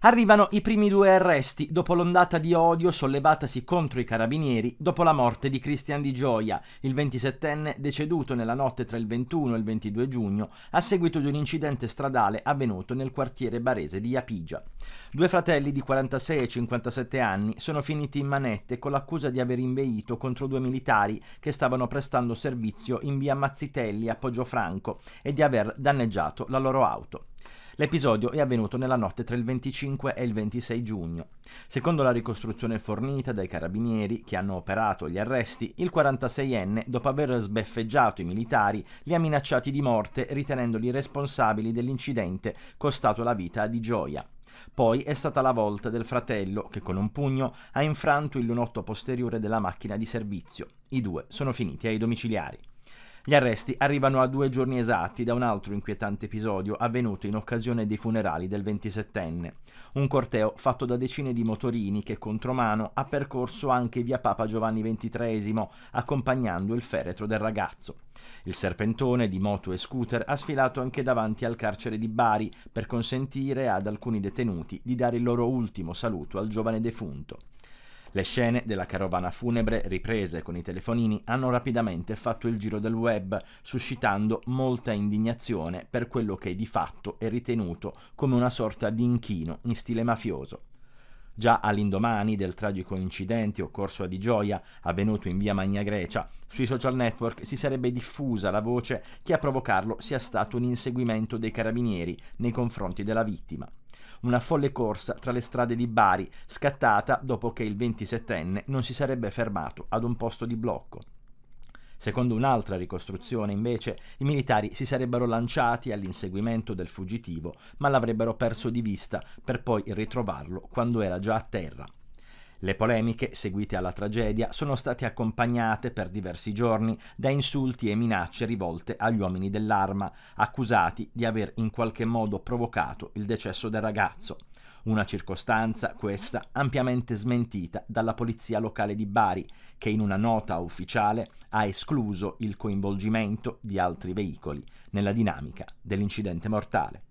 Arrivano i primi due arresti dopo l'ondata di odio sollevatasi contro i carabinieri dopo la morte di Cristian Di Gioia, il 27enne deceduto nella notte tra il 21 e il 22 giugno a seguito di un incidente stradale avvenuto nel quartiere barese di Iapigia. Due fratelli di 46 e 57 anni sono finiti in manette con l'accusa di aver inveito contro due militari che stavano prestando servizio in via Mazzitelli a Poggiofranco e di aver danneggiato la loro auto. L'episodio è avvenuto nella notte tra il 25 e il 26 giugno. Secondo la ricostruzione fornita dai carabinieri che hanno operato gli arresti, il 46enne, dopo aver sbeffeggiato i militari, li ha minacciati di morte ritenendoli responsabili dell'incidente costato la vita di Gioia. Poi è stata la volta del fratello che con un pugno ha infranto il lunotto posteriore della macchina di servizio. I due sono finiti ai domiciliari. Gli arresti arrivano a due giorni esatti da un altro inquietante episodio avvenuto in occasione dei funerali del 27enne. Un corteo fatto da decine di motorini che contromano ha percorso anche via Papa Giovanni XXIII accompagnando il feretro del ragazzo. Il serpentone di moto e scooter ha sfilato anche davanti al carcere di Bari per consentire ad alcuni detenuti di dare il loro ultimo saluto al giovane defunto. Le scene della carovana funebre riprese con i telefonini hanno rapidamente fatto il giro del web, suscitando molta indignazione per quello che di fatto è ritenuto come una sorta di inchino in stile mafioso. Già all'indomani del tragico incidente occorso a Di Gioia, avvenuto in via Magna Grecia, sui social network si sarebbe diffusa la voce che a provocarlo sia stato un inseguimento dei carabinieri nei confronti della vittima. Una folle corsa tra le strade di Bari, scattata dopo che il 27enne non si sarebbe fermato ad un posto di blocco. Secondo un'altra ricostruzione, invece, i militari si sarebbero lanciati all'inseguimento del fuggitivo, ma l'avrebbero perso di vista per poi ritrovarlo quando era già a terra. Le polemiche seguite alla tragedia sono state accompagnate per diversi giorni da insulti e minacce rivolte agli uomini dell'arma, accusati di aver in qualche modo provocato il decesso del ragazzo. Una circostanza, questa, ampiamente smentita dalla polizia locale di Bari, che in una nota ufficiale ha escluso il coinvolgimento di altri veicoli nella dinamica dell'incidente mortale.